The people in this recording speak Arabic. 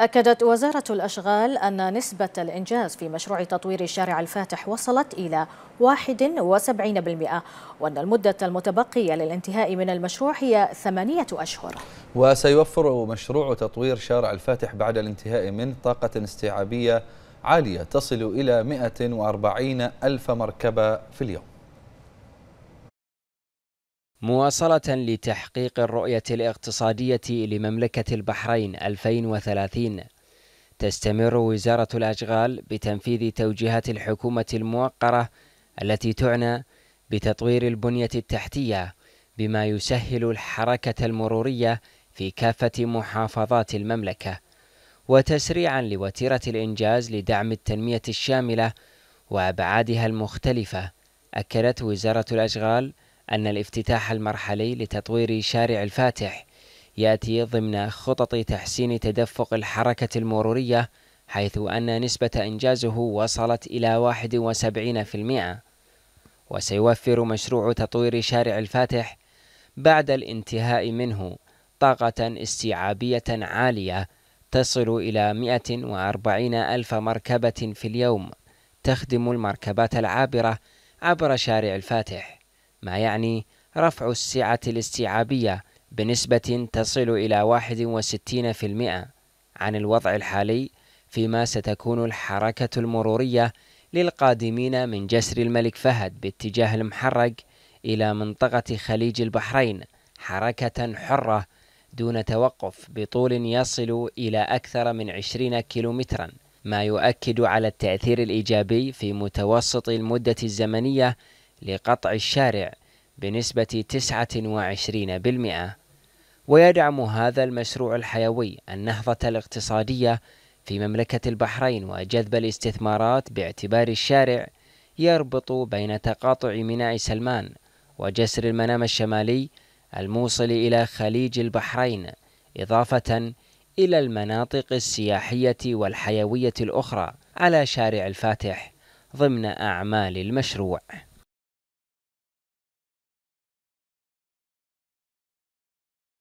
أكدت وزارة الأشغال أن نسبة الإنجاز في مشروع تطوير الشارع الفاتح وصلت إلى 71% وأن المدة المتبقية للانتهاء من المشروع هي ثمانية أشهر وسيوفر مشروع تطوير شارع الفاتح بعد الانتهاء منه طاقة استيعابية عالية تصل إلى 140 ألف مركبة في اليوم مواصلة لتحقيق الرؤية الاقتصادية لمملكة البحرين 2030 تستمر وزارة الأشغال بتنفيذ توجيهات الحكومة الموقرة التي تعنى بتطوير البنية التحتية بما يسهل الحركة المرورية في كافة محافظات المملكة وتسريعا لوتيرة الإنجاز لدعم التنمية الشاملة وأبعادها المختلفة أكدت وزارة الأشغال أن الافتتاح المرحلي لتطوير شارع الفاتح يأتي ضمن خطط تحسين تدفق الحركة المرورية حيث أن نسبة إنجازه وصلت إلى 71% وسيوفر مشروع تطوير شارع الفاتح بعد الانتهاء منه طاقة استيعابية عالية تصل إلى 140 ألف مركبة في اليوم تخدم المركبات العابرة عبر شارع الفاتح ما يعني رفع السعة الاستيعابية بنسبة تصل إلى 61% عن الوضع الحالي فيما ستكون الحركة المرورية للقادمين من جسر الملك فهد باتجاه المحرق إلى منطقة خليج البحرين حركة حرة دون توقف بطول يصل إلى أكثر من 20 كيلومترا ما يؤكد على التأثير الإيجابي في متوسط المدة الزمنية لقطع الشارع بنسبة 29% ويدعم هذا المشروع الحيوي النهضة الاقتصادية في مملكة البحرين وجذب الاستثمارات باعتبار الشارع يربط بين تقاطع ميناء سلمان وجسر المنام الشمالي الموصل إلى خليج البحرين إضافة إلى المناطق السياحية والحيوية الأخرى على شارع الفاتح ضمن أعمال المشروع